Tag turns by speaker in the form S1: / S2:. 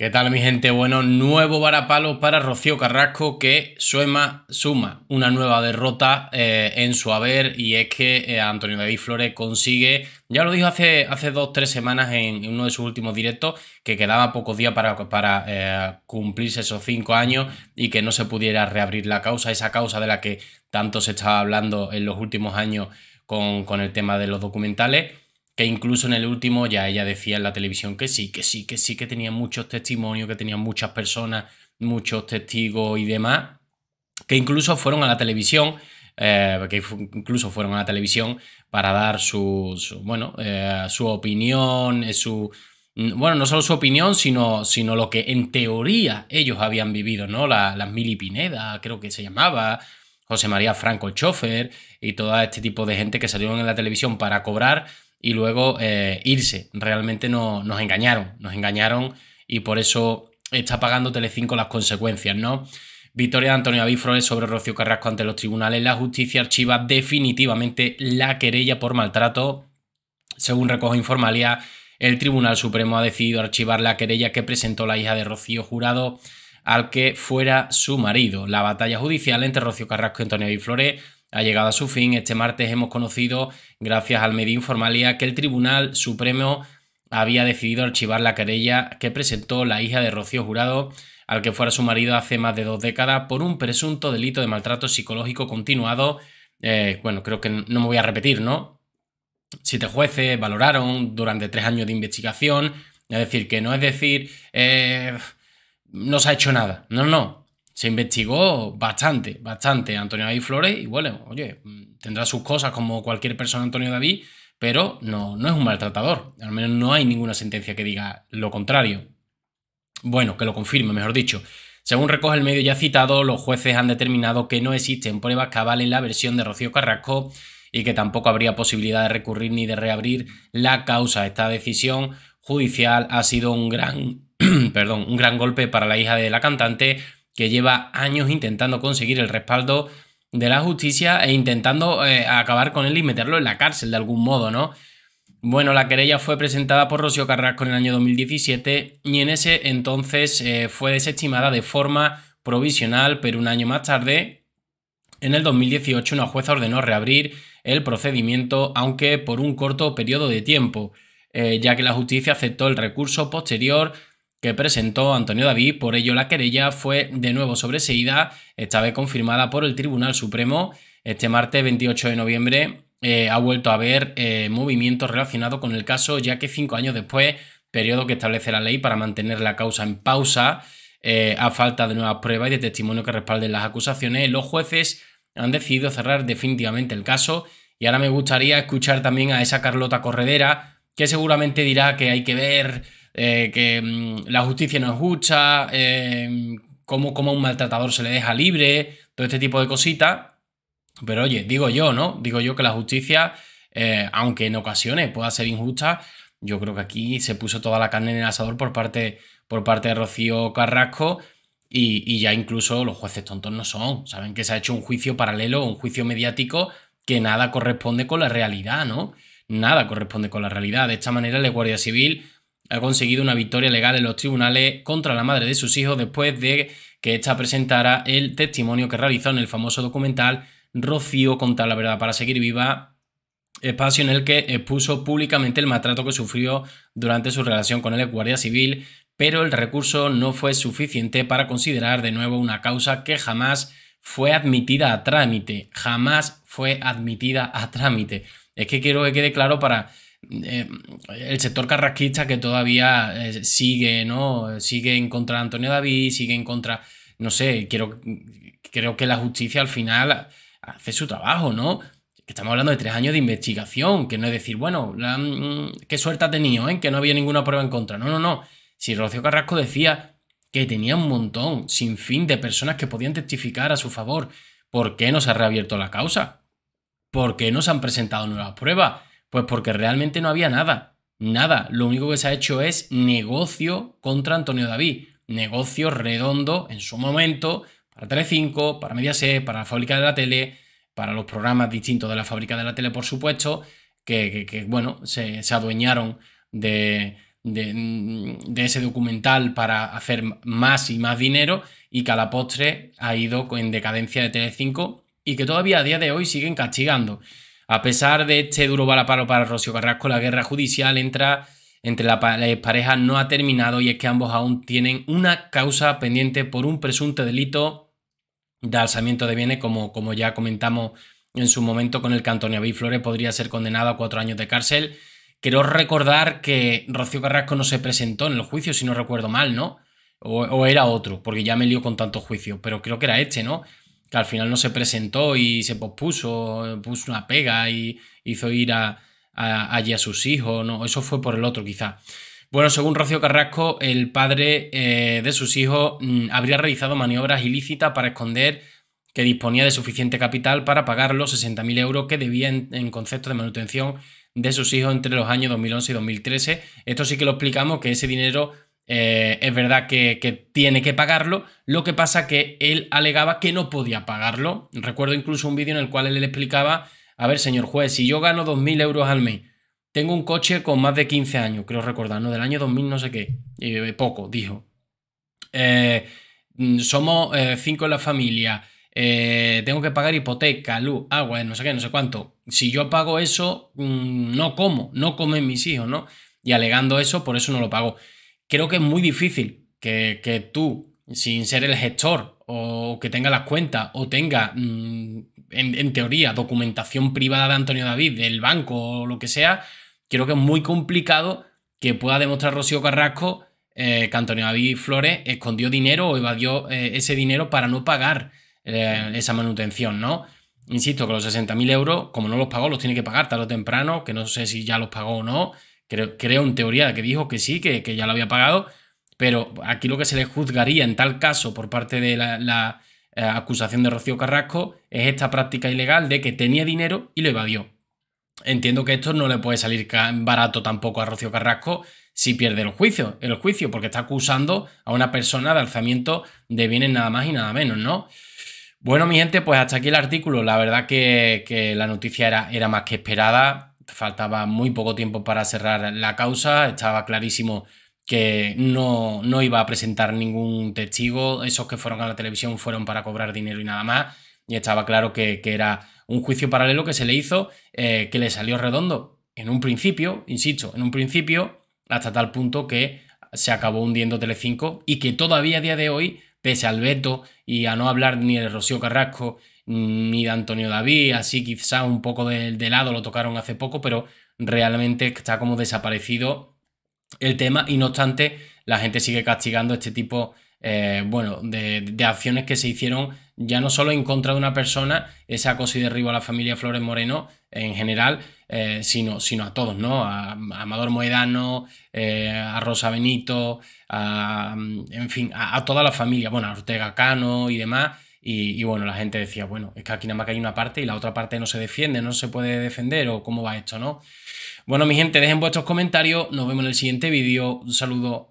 S1: ¿Qué tal mi gente? Bueno, nuevo varapalo para Rocío Carrasco que suma una nueva derrota eh, en su haber y es que eh, Antonio David Flores consigue, ya lo dijo hace, hace dos, tres semanas en, uno de sus últimos directos, que quedaba pocos días para, eh, cumplirse esos cinco años y que no se pudiera reabrir la causa, esa causa de la que tanto se estaba hablando en los últimos años con, con el tema de los documentales que incluso en el último ya ella decía en la televisión que sí, que sí, que sí, que tenía muchos testimonios, que tenían muchas personas, muchos testigos y demás, que incluso fueron a la televisión, eh, que incluso fueron a la televisión para dar su, bueno, eh, su opinión, eh, su... Bueno, no solo su opinión, sino, sino lo que en teoría ellos habían vivido, ¿no? La, las Mili Pineda, creo que se llamaba, José María Franco el chofer y todo este tipo de gente que salieron en la televisión para cobrar y luego eh, irse. Realmente no, nos engañaron, nos engañaron y por eso está pagando Telecinco las consecuencias, ¿no? Victoria de Antonio Avifroes sobre Rocío Carrasco ante los tribunales. La justicia archiva definitivamente la querella por maltrato. Según recoge Informalia, el Tribunal Supremo ha decidido archivar la querella que presentó la hija de Rocío Jurado al que fuera su marido. La batalla judicial entre Rocío Carrasco y Antonio Avifroes ha llegado a su fin. Este martes hemos conocido, gracias al medio informalía, que el Tribunal Supremo había decidido archivar la querella que presentó la hija de Rocío Jurado, al que fuera su marido hace más de dos décadas, por un presunto delito de maltrato psicológico continuado. Eh, bueno, creo que no me voy a repetir, ¿no? Siete jueces valoraron durante tres años de investigación, es decir, que no es decir, eh, no se ha hecho nada. No, no, se investigó bastante, bastante Antonio David Flores y bueno, oye, mm, tendrá sus cosas como cualquier persona Antonio David, pero no, no es un maltratador. Al menos no hay ninguna sentencia que diga lo contrario. Bueno, que lo confirme, mejor dicho. Según recoge el medio ya citado, los jueces han determinado que no existen pruebas que avalen la versión de Rocío Carrasco y que tampoco habría posibilidad de recurrir ni de reabrir la causa. Esta decisión judicial ha sido un gran, perdón, un gran golpe para la hija de la cantante que lleva años intentando conseguir el respaldo de la justicia e intentando eh, acabar con él y meterlo en la cárcel de algún modo, ¿no? Bueno, la querella fue presentada por Rocío Carrasco en el año 2017 y en ese entonces eh, fue desestimada de forma provisional, pero un año más tarde, en el 2018, una jueza ordenó reabrir el procedimiento, aunque por un corto periodo de tiempo, eh, ya que la justicia aceptó el recurso posterior que presentó Antonio David, por ello la querella fue de nuevo sobreseída, esta vez confirmada por el Tribunal Supremo. Este martes 28 de noviembre eh, ha vuelto a haber eh, movimientos relacionados con el caso, ya que cinco años después, periodo que establece la ley para mantener la causa en pausa, eh, a falta de nuevas pruebas y de testimonio que respalden las acusaciones, los jueces han decidido cerrar definitivamente el caso. Y ahora me gustaría escuchar también a esa Carlota Corredera, que seguramente dirá que hay que ver eh, que mm, la justicia no es justa, em, como a un maltratador se le deja libre, todo este tipo de cositas. Pero oye, digo yo, ¿no? Digo yo que la justicia, eh, aunque en ocasiones pueda ser injusta, yo creo que aquí se puso toda la carne en el asador por parte, por parte de Rocío Carrasco. Y, y ya incluso los jueces tontos no son. Saben que se ha hecho un juicio paralelo, un juicio mediático que nada corresponde con la realidad, ¿no? Nada corresponde con la realidad. De esta manera, la Guardia Civil ha conseguido una victoria legal en los tribunales contra la madre de sus hijos después de que ésta presentara el testimonio que realizó en el famoso documental Rocío contra la verdad para seguir viva, espacio en el que expuso públicamente el maltrato que sufrió durante su relación con el guardia civil, pero el recurso no fue suficiente para considerar de nuevo una causa que jamás fue admitida a trámite, jamás fue admitida a trámite. Es que quiero que quede claro para eh, el sector carrasquista que todavía eh, sigue, ¿no? Sigue en contra de Antonio David, sigue en contra, no sé, quiero, creo que la justicia al final hace su trabajo, ¿no? estamos hablando de tres años de investigación, que no es decir, bueno, la, mm, qué suerte ha tenido, ¿eh? Que no había ninguna prueba en contra. No, no, no. Si Rocío Carrasco decía que tenía un montón, sin fin, de personas que podían testificar a su favor, ¿por qué no se ha reabierto la causa? ¿Por qué no se han presentado nuevas pruebas? Pues porque realmente no había nada. Nada. Lo único que se ha hecho es negocio contra Antonio David. Negocio redondo en su momento para Telecinco, para Mediaset, para la fábrica de la tele, para los programas distintos de la fábrica de la tele, por supuesto, que, bueno, se, adueñaron de, mm, de, ese documental para hacer más y más dinero y que a la postre ha ido en decadencia de 5 y que todavía a día de hoy siguen castigando. A pesar de este duro balaparo para Rocío Carrasco, la guerra judicial entra entre la pareja no ha terminado y es que ambos aún tienen una causa pendiente por un presunto delito de alzamiento de bienes, como, como ya comentamos en su momento con el que Antonio Flores podría ser condenado a cuatro años de cárcel. Quiero recordar que Rocío Carrasco no se presentó en el juicio, si no recuerdo mal, ¿no? O, era otro, porque ya me lió con tanto juicio, pero creo que era este, ¿no? que al final no se presentó y se pospuso, puso una pega y hizo ir a, allí a sus hijos, no, eso fue por el otro quizá. Bueno, según Rocío Carrasco, el padre eh, de sus hijos mm, habría realizado maniobras ilícitas para esconder que disponía de suficiente capital para pagar los 60.000 euros que debía en, concepto de manutención de sus hijos entre los años 2011 y 2013. Esto sí que lo explicamos, que ese dinero eh, es verdad que, tiene que pagarlo, lo que pasa que él alegaba que no podía pagarlo. Recuerdo incluso un vídeo en el cual él le explicaba, a ver señor juez, si yo gano 2.000 euros al mes, tengo un coche con más de 15 años, creo recordar, ¿no? Del año 2000 no sé qué, eh, poco, dijo. Eh, mm, somos cinco en la familia, tengo que pagar hipoteca, luz, agua, no sé qué, no sé cuánto. Si yo pago eso, mm, no como, no comen mis hijos, ¿no? Y alegando eso, por eso no lo pago creo que es muy difícil que, tú, sin ser el gestor o que tenga las cuentas o tenga, mm, en, teoría, documentación privada de Antonio David, del banco o lo que sea, creo que es muy complicado que pueda demostrar Rocío Carrasco eh, que Antonio David Flores escondió dinero o evadió eh, ese dinero para no pagar eh, esa manutención, ¿no? Insisto, que los 60.000 euros, como no los pagó, los tiene que pagar tarde o temprano, que no sé si ya los pagó o no, creo, creo en teoría que dijo que sí, que, ya lo había pagado, pero aquí lo que se le juzgaría en tal caso por parte de la, eh, acusación de Rocío Carrasco es esta práctica ilegal de que tenía dinero y lo evadió. Entiendo que esto no le puede salir barato tampoco a Rocío Carrasco si pierde el juicio, el juicio, porque está acusando a una persona de alzamiento de bienes nada más y nada menos, ¿no? Bueno, mi gente, pues hasta aquí el artículo. La verdad que, la noticia era, era más que esperada faltaba muy poco tiempo para cerrar la causa, estaba clarísimo que no, iba a presentar ningún testigo, esos que fueron a la televisión fueron para cobrar dinero y nada más, y estaba claro que, era un juicio paralelo que se le hizo, eh, que le salió redondo en un principio, insisto, en un principio, hasta tal punto que se acabó hundiendo Telecinco y que todavía a día de hoy, pese al veto y a no hablar ni de Rocío Carrasco ni de Antonio David, así quizá un poco de, lado lo tocaron hace poco, pero realmente está como desaparecido el tema y no obstante la gente sigue castigando este tipo eh, bueno, de, acciones que se hicieron ya no solo en contra de una persona, ...esa cosa y derribo a la familia Flores Moreno en general, eh, sino, sino, a todos, ¿no? A, Amador Moedano, eh, a Rosa Benito, en fin, a, a toda la familia, bueno, a Ortega Cano y demás y, bueno, la gente decía, bueno, es que aquí nada más que hay una parte y la otra parte no se defiende, no se puede defender o cómo va esto, ¿no? Bueno, mi gente, dejen vuestros comentarios, nos vemos en el siguiente vídeo, un saludo.